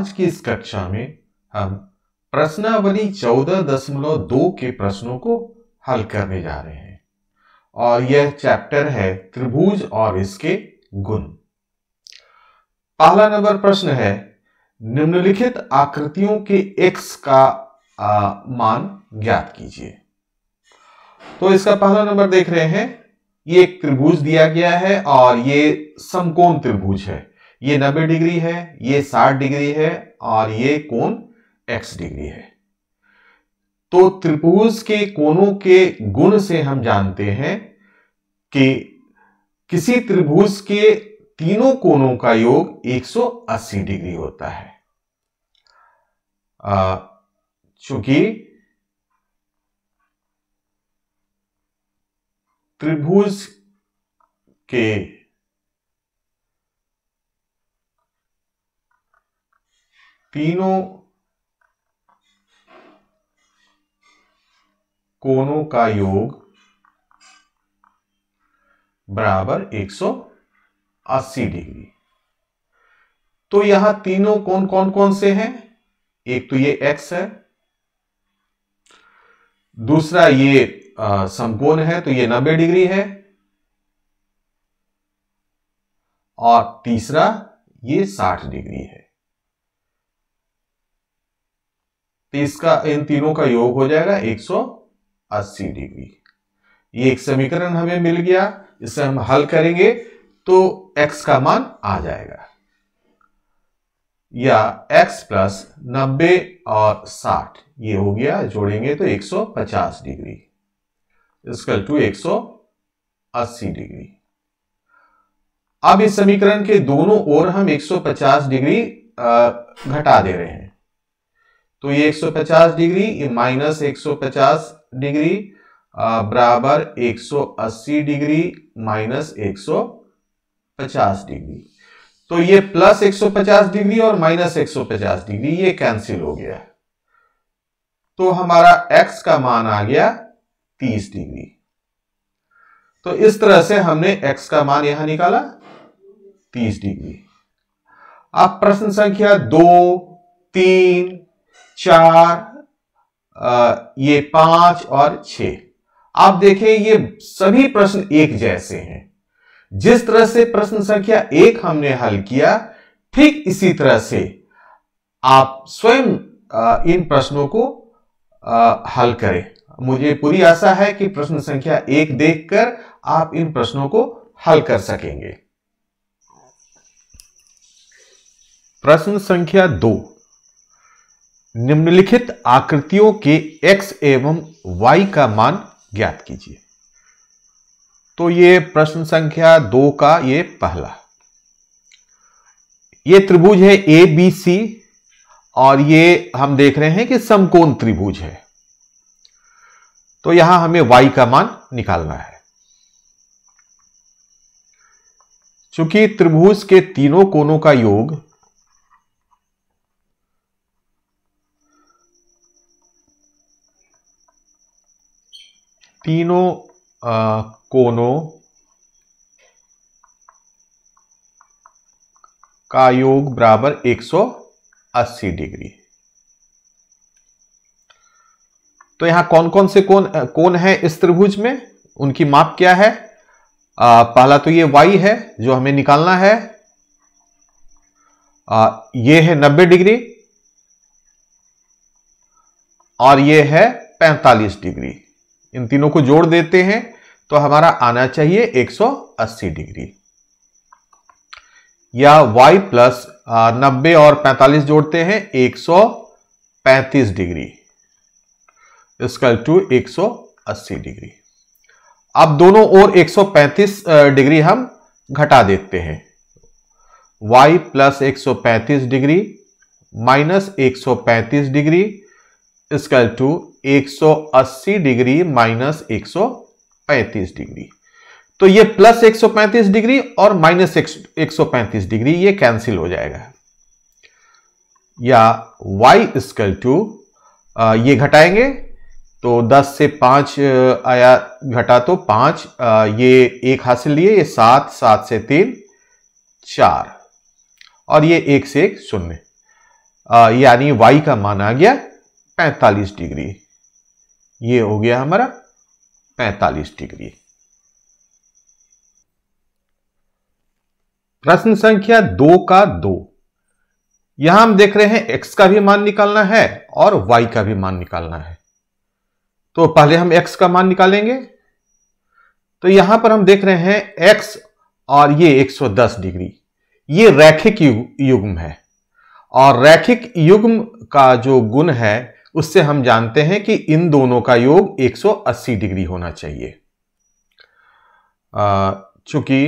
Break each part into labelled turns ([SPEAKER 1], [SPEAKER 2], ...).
[SPEAKER 1] आज की इस कक्षा में हम प्रश्नावली चौदह दशमलव दो के प्रश्नों को हल करने जा रहे हैं और यह चैप्टर है त्रिभुज और इसके गुण पहला नंबर प्रश्न है निम्नलिखित आकृतियों के एक्स का आ, मान ज्ञात कीजिए तो इसका पहला नंबर देख रहे हैं ये एक त्रिभुज दिया गया है और ये समकोण त्रिभुज है ये 90 डिग्री है ये 60 डिग्री है और ये कोण x डिग्री है तो त्रिभुज के कोणों के गुण से हम जानते हैं कि किसी त्रिभुज के तीनों कोणों का योग 180 डिग्री होता है चूंकि त्रिभुज के तीनों कोनों का योग बराबर 180 डिग्री तो यहां तीनों कौन कौन कौन से हैं एक तो ये x है दूसरा ये समकोण है तो ये 90 डिग्री है और तीसरा ये 60 डिग्री है तो इसका इन तीनों का योग हो जाएगा 180 डिग्री ये एक समीकरण हमें मिल गया इसे हम हल करेंगे तो x का मान आ जाएगा या x प्लस नब्बे और 60 ये हो गया जोड़ेंगे तो 150 डिग्री इसका टू 180 डिग्री अब इस समीकरण के दोनों ओर हम 150 डिग्री घटा दे रहे हैं तो ये 150 डिग्री ये माइनस 150 डिग्री बराबर 180 डिग्री माइनस 150 डिग्री तो ये प्लस 150 डिग्री और माइनस 150 डिग्री ये कैंसिल हो गया तो हमारा x का मान आ गया 30 डिग्री तो इस तरह से हमने x का मान यहां निकाला 30 डिग्री अब प्रश्न संख्या दो तीन चार ये पांच और छ आप देखें ये सभी प्रश्न एक जैसे हैं जिस तरह से प्रश्न संख्या एक हमने हल किया ठीक इसी तरह से आप स्वयं इन प्रश्नों को हल करें मुझे पूरी आशा है कि प्रश्न संख्या एक देखकर आप इन प्रश्नों को हल कर सकेंगे प्रश्न संख्या दो निम्नलिखित आकृतियों के x एवं y का मान ज्ञात कीजिए तो ये प्रश्न संख्या दो का ये पहला ये त्रिभुज है ए बी सी और ये हम देख रहे हैं कि समकोण त्रिभुज है तो यहां हमें y का मान निकालना है चूंकि त्रिभुज के तीनों कोणों का योग तीनों कोनों का योग बराबर 180 डिग्री तो यहां कौन कौन से कोण कोण है इस त्रिभुज में उनकी माप क्या है आ, पहला तो ये y है जो हमें निकालना है आ, ये है 90 डिग्री और ये है 45 डिग्री इन तीनों को जोड़ देते हैं तो हमारा आना चाहिए 180 डिग्री या y प्लस नब्बे और 45 जोड़ते हैं 135 डिग्री स्कल टू 180 डिग्री अब दोनों ओर 135 डिग्री हम घटा देते हैं y प्लस एक degree minus 135 degree equal to 180 degree minus 135 degree तो ये प्लस 135 डिग्री और माइनस 135 डिग्री ये कैंसिल हो जाएगा या y स्कल टू ये घटाएंगे तो 10 से 5 आया घटा तो 5 ये एक हासिल लिए ये सात सात से तीन चार और ये एक से एक शून्य यानी y का मान आ गया 45 डिग्री ये हो गया हमारा 45 डिग्री प्रश्न संख्या दो का दो यहां हम देख रहे हैं x का भी मान निकालना है और y का भी मान निकालना है तो पहले हम x का मान निकालेंगे तो यहां पर हम देख रहे हैं x और ये 110 डिग्री ये रैखिक युग्म है और रैखिक युग्म का जो गुण है उससे हम जानते हैं कि इन दोनों का योग 180 डिग्री होना चाहिए चूंकि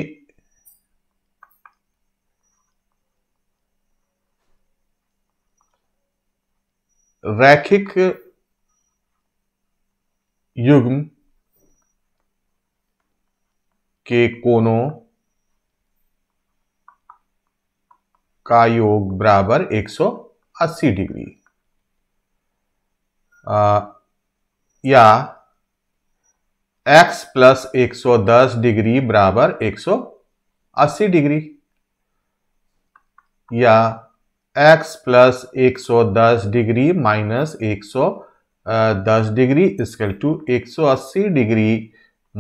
[SPEAKER 1] रैखिक युग्म के कोनों का योग बराबर 180 डिग्री Uh, या x प्लस एक डिग्री बराबर 180 डिग्री या x plus 110 degree minus uh, 110 degree equal to 180 degree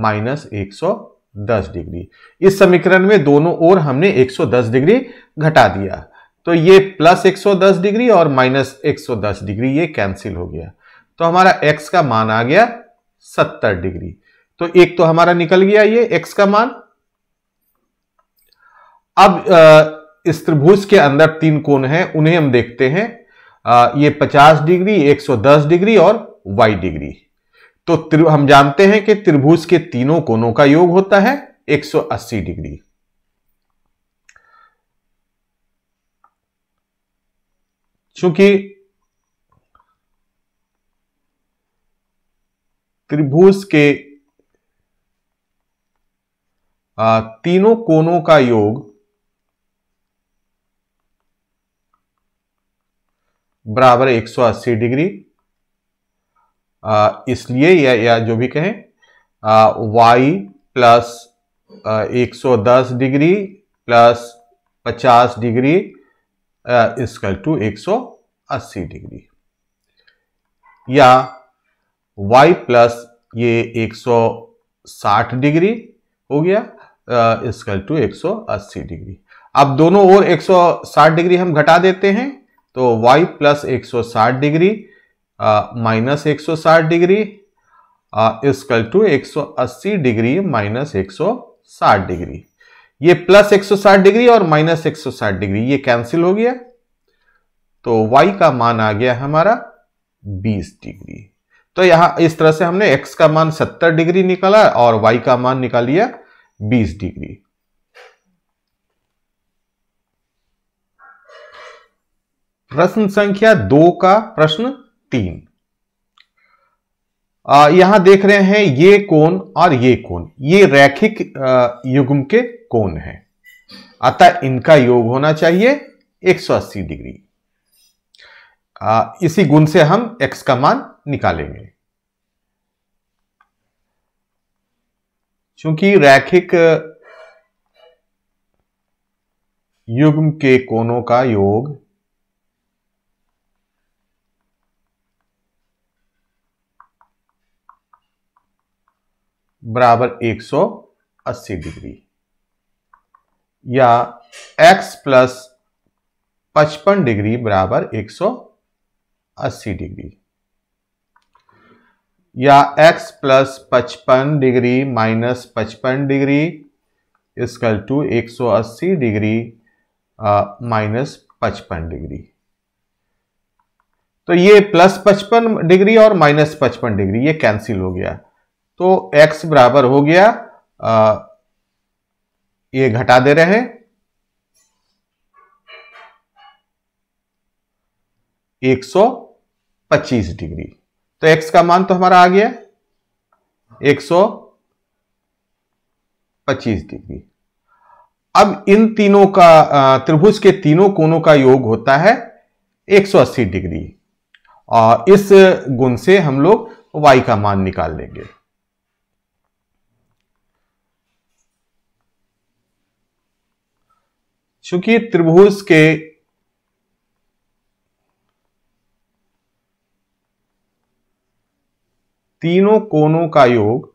[SPEAKER 1] minus 110 degree इस समीकरण में दोनों ओर हमने 110 डिग्री घटा दिया तो ये प्लस 110 डिग्री और माइनस 110 डिग्री ये कैंसिल हो गया तो हमारा एक्स का मान आ गया सत्तर डिग्री तो एक तो हमारा निकल गया ये एक्स का मान अब इस त्रिभुज के अंदर तीन कोण हैं उन्हें हम देखते हैं ये 50 डिग्री 110 डिग्री और y डिग्री तो हम जानते हैं कि त्रिभुज के तीनों कोणों का योग होता है 180 डिग्री चूंकि त्रिभुज के तीनों कोणों का योग बराबर 180 डिग्री इसलिए या, या जो भी कहें वाई प्लस एक सौ दस डिग्री प्लस पचास डिग्री इसकल टू एक सौ अस्सी डिग्री या y प्लस ये 160 डिग्री हो गया इसकल टू एक डिग्री अब दोनों ओर 160 डिग्री हम घटा देते हैं तो y प्लस एक डिग्री माइनस एक डिग्री इसकल टू एक डिग्री माइनस 160 डिग्री ये प्लस 160 डिग्री और माइनस 160 डिग्री ये कैंसिल हो गया तो y का मान आ गया हमारा 20 डिग्री तो यहाँ इस तरह से हमने x का मान 70 डिग्री निकाला और y का मान निकाल लिया 20 डिग्री प्रश्न संख्या दो का प्रश्न तीन आ, यहां देख रहे हैं ये कोण और ये कोण ये रैखिक युग्म के कोण हैं अतः इनका योग होना चाहिए 180 डिग्री इसी गुण से हम x का मान निकालेंगे चूंकि रैखिक युग्म के कोणों का योग बराबर 180 डिग्री या x प्लस पचपन डिग्री बराबर अस्सी डिग्री या x प्लस पचपन डिग्री माइनस पचपन डिग्री इसकल टू एक सौ अस्सी डिग्री माइनस पचपन डिग्री तो ये प्लस पचपन डिग्री और माइनस पचपन डिग्री ये कैंसिल हो गया तो x बराबर हो गया आ, ये घटा दे रहे हैं 125 डिग्री तो x का मान तो हमारा आ गया 125 डिग्री अब इन तीनों का त्रिभुज के तीनों कोणों का योग होता है 180 डिग्री और इस गुण से हम लोग y का मान निकाल लेंगे चूंकि त्रिभुज के तीनों कोणों का योग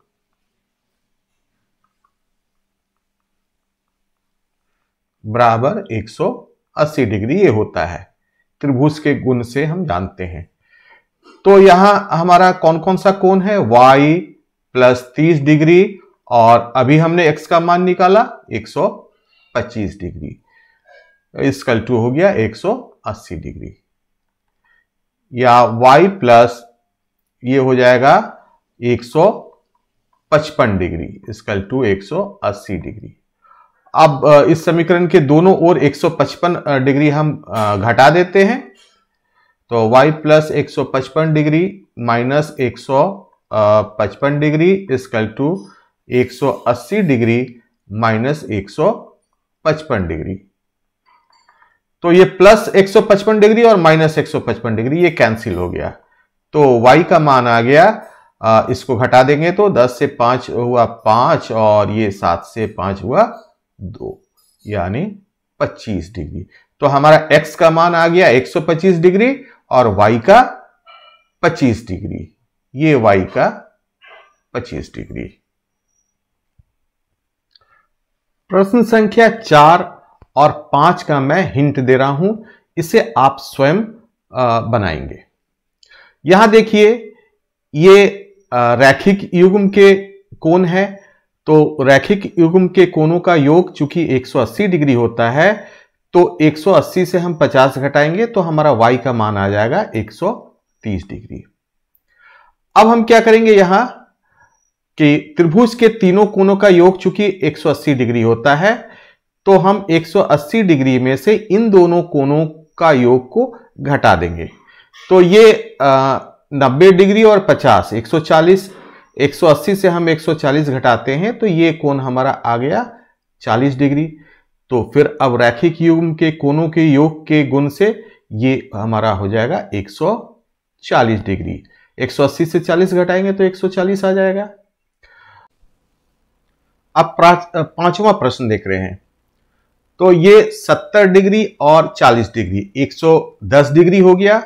[SPEAKER 1] बराबर 180 डिग्री ये होता है त्रिभुज के गुण से हम जानते हैं तो यहां हमारा कौन कौन सा कोण है y प्लस तीस डिग्री और अभी हमने x का मान निकाला 125 डिग्री इसकल टू हो गया 180 डिग्री या y प्लस ये हो जाएगा 155 डिग्री इसकल टू 180 डिग्री अब इस समीकरण के दोनों ओर 155 डिग्री हम घटा देते हैं तो y प्लस एक डिग्री माइनस एक degree equal to 180 degree minus पचपन डिग्री तो ये प्लस 155 डिग्री और माइनस 155 डिग्री ये कैंसिल हो गया तो y का मान आ गया इसको घटा देंगे तो दस से पांच हुआ पांच और ये सात से पांच हुआ दो यानी पच्चीस डिग्री तो हमारा x का मान आ गया 125 डिग्री और y का 25 डिग्री ये y का 25 डिग्री प्रश्न संख्या चार और पांच का मैं हिंट दे रहा हूं इसे आप स्वयं बनाएंगे यहां देखिए ये रैखिक युग्म के कोण है तो रैखिक युग्म के कोणों का योग चूंकि 180 डिग्री होता है तो 180 से हम 50 घटाएंगे तो हमारा y का मान आ जाएगा 130 डिग्री अब हम क्या करेंगे यहां कि त्रिभुज के तीनों कोणों का योग चूंकि 180 डिग्री होता है तो हम 180 डिग्री में से इन दोनों कोणों का योग को घटा देंगे तो ये आ, 90 डिग्री और 50 140 180 से हम 140 घटाते हैं तो ये कोण हमारा आ गया 40 डिग्री तो फिर अब रैखिक युग्म के कोणों के योग के गुण से ये हमारा हो जाएगा 140 डिग्री 180 से 40 घटाएंगे तो 140 आ जाएगा अब पांचवा प्रश्न देख रहे हैं तो ये 70 डिग्री और 40 डिग्री 110 डिग्री हो गया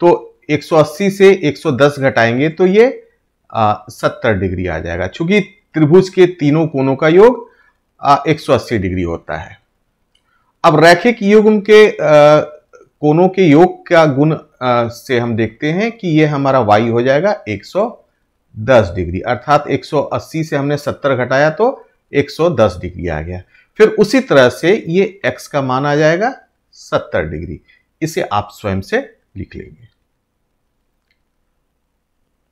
[SPEAKER 1] तो 180 से 110 घटाएंगे तो ये आ, 70 डिग्री आ जाएगा चूंकि त्रिभुज के तीनों कोणों का योग आ, 180 डिग्री होता है अब रैखिक युग्म के आ, कोनों के योग का गुण आ, से हम देखते हैं कि ये हमारा वाई हो जाएगा 110 डिग्री अर्थात 180 से हमने 70 घटाया तो 110 डिग्री आ गया फिर उसी तरह से ये एक्स का मान आ जाएगा सत्तर डिग्री इसे आप स्वयं से लिख लेंगे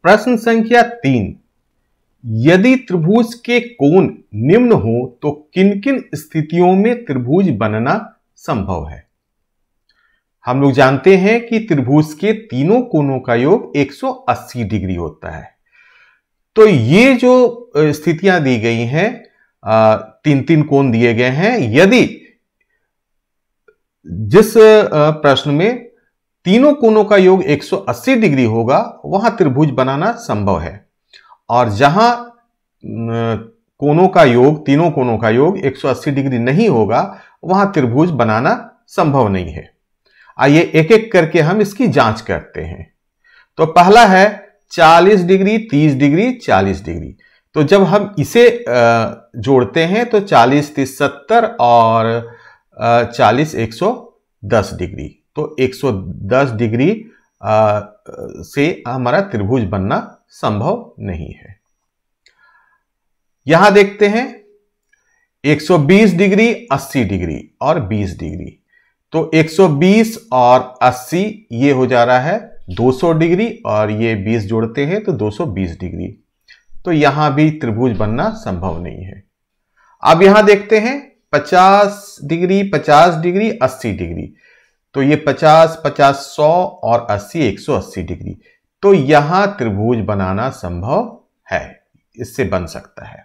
[SPEAKER 1] प्रश्न संख्या तीन यदि त्रिभुज के कोण निम्न हो तो किन किन स्थितियों में त्रिभुज बनना संभव है हम लोग जानते हैं कि त्रिभुज के तीनों कोणों का योग 180 डिग्री होता है तो ये जो स्थितियां दी गई हैं तीन तीन कोण दिए गए हैं यदि जिस प्रश्न में तीनों कोनों का योग 180 डिग्री होगा वहां त्रिभुज बनाना संभव है और जहां कोनों का योग तीनों कोनों का योग 180 डिग्री नहीं होगा वहां त्रिभुज बनाना संभव नहीं है आइए एक एक करके हम इसकी जांच करते हैं तो पहला है 40 डिग्री 30 डिग्री 40 डिग्री तो जब हम इसे जोड़ते हैं तो 40 तीस सत्तर और 40 110 डिग्री तो 110 डिग्री आ, से हमारा त्रिभुज बनना संभव नहीं है यहां देखते हैं 120 डिग्री 80 डिग्री और 20 डिग्री तो 120 और 80 ये हो जा रहा है 200 डिग्री और ये 20 जोड़ते हैं तो 220 डिग्री तो यहां भी त्रिभुज बनना संभव नहीं है अब यहां देखते हैं 50 डिग्री 50 डिग्री 80 डिग्री तो ये 50 50 100 और 80 180 डिग्री तो यहां त्रिभुज बनाना संभव है इससे बन सकता है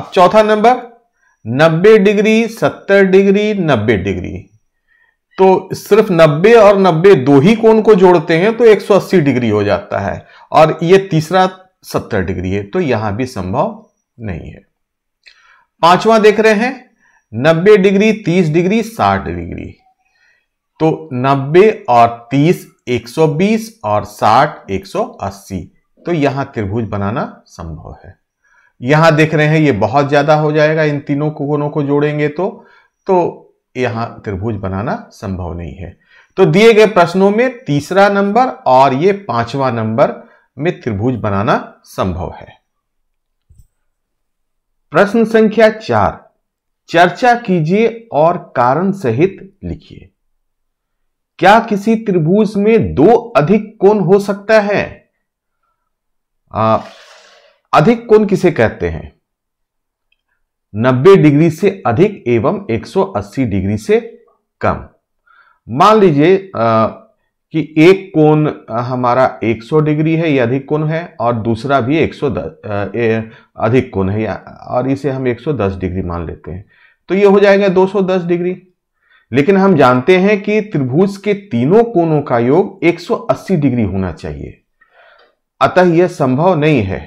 [SPEAKER 1] अब चौथा नंबर 90 डिग्री 70 डिग्री 90 डिग्री तो सिर्फ 90 और 90 दो ही कोण को जोड़ते हैं तो 180 डिग्री हो जाता है और ये तीसरा 70 डिग्री है तो यहां भी संभव नहीं है पांचवा देख रहे हैं 90 डिग्री 30 डिग्री 60 डिग्री तो 90 और 30 120 और 60 180 तो यहां त्रिभुज बनाना संभव है यहां देख रहे हैं ये बहुत ज्यादा हो जाएगा इन तीनों कोनों को जोड़ेंगे तो तो यहां त्रिभुज बनाना संभव नहीं है तो दिए गए प्रश्नों में तीसरा नंबर और ये पांचवा नंबर में त्रिभुज बनाना संभव है प्रश्न संख्या चार चर्चा कीजिए और कारण सहित लिखिए क्या किसी त्रिभुज में दो अधिक कोण हो सकता है आ, अधिक कोण किसे कहते हैं 90 डिग्री से अधिक एवं 180 डिग्री से कम मान लीजिए कि एक कोण हमारा 100 डिग्री है या अधिक कोण है और दूसरा भी 110 ए, अधिक कोण है या और इसे हम 110 डिग्री मान लेते हैं तो ये हो जाएगा 210 डिग्री लेकिन हम जानते हैं कि त्रिभुज के तीनों कोणों का योग 180 डिग्री होना चाहिए अतः यह संभव नहीं है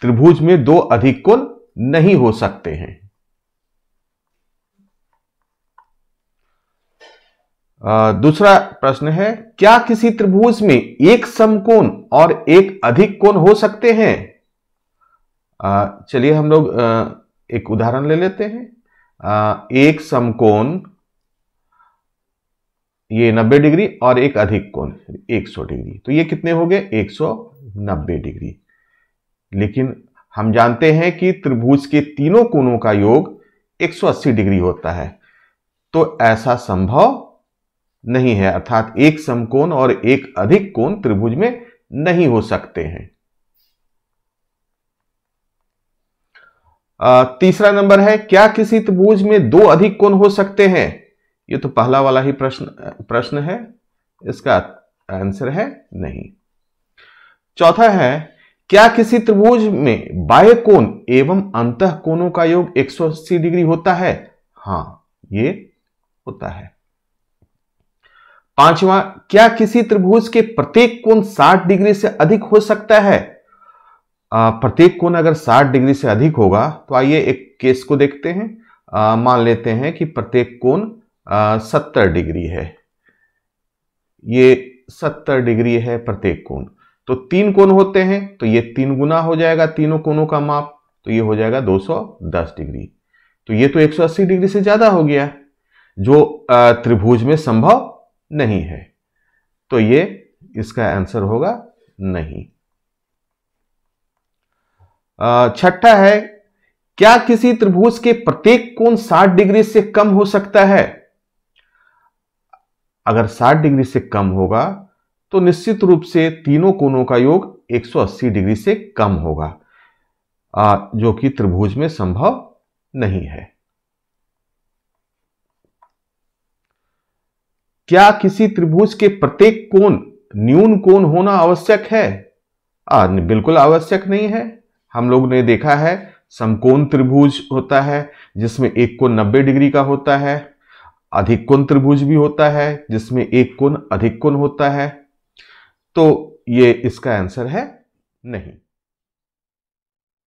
[SPEAKER 1] त्रिभुज में दो अधिक कोण नहीं हो सकते हैं दूसरा प्रश्न है क्या किसी त्रिभुज में एक समकोण और एक अधिक कोण हो सकते हैं चलिए हम लोग एक उदाहरण ले लेते हैं एक समकोण ये 90 डिग्री और एक अधिक कोण 100 डिग्री तो ये कितने हो गए 190 डिग्री लेकिन हम जानते हैं कि त्रिभुज के तीनों कोणों का योग 180 डिग्री होता है तो ऐसा संभव नहीं है अर्थात एक समकोण और एक अधिक कोण त्रिभुज में नहीं हो सकते हैं तीसरा नंबर है क्या किसी त्रिभुज में दो अधिक कोण हो सकते हैं ये तो पहला वाला ही प्रश्न प्रश्न है इसका आंसर है नहीं चौथा है क्या किसी त्रिभुज में बाह्य कोण एवं अंत कोणों का योग 180 डिग्री होता है हां ये होता है पांचवा क्या किसी त्रिभुज के प्रत्येक कोण 60 डिग्री से अधिक हो सकता है प्रत्येक कोण अगर 60 डिग्री से अधिक होगा तो आइए एक केस को देखते हैं मान लेते हैं कि प्रत्येक कोण सत्तर डिग्री है ये सत्तर डिग्री है प्रत्येक कोण तो तीन कोण होते हैं तो ये तीन गुना हो जाएगा तीनों कोणों का माप तो ये हो जाएगा 210 डिग्री तो ये तो 180 डिग्री से ज्यादा हो गया जो त्रिभुज में संभव नहीं है तो ये इसका आंसर होगा नहीं छठा है क्या किसी त्रिभुज के प्रत्येक कोण 60 डिग्री से कम हो सकता है अगर 60 डिग्री से कम होगा तो निश्चित रूप से तीनों कोणों का योग 180 डिग्री से कम होगा आ, जो कि त्रिभुज में संभव नहीं है क्या किसी त्रिभुज के प्रत्येक कोण न्यून कोण होना आवश्यक है आ, बिल्कुल आवश्यक नहीं है हम लोग ने देखा है समकोण त्रिभुज होता है जिसमें एक कोण 90 डिग्री का होता है अधिक कुन त्रिभुज भी होता है जिसमें एक कुन अधिक कुन होता है तो ये इसका आंसर है नहीं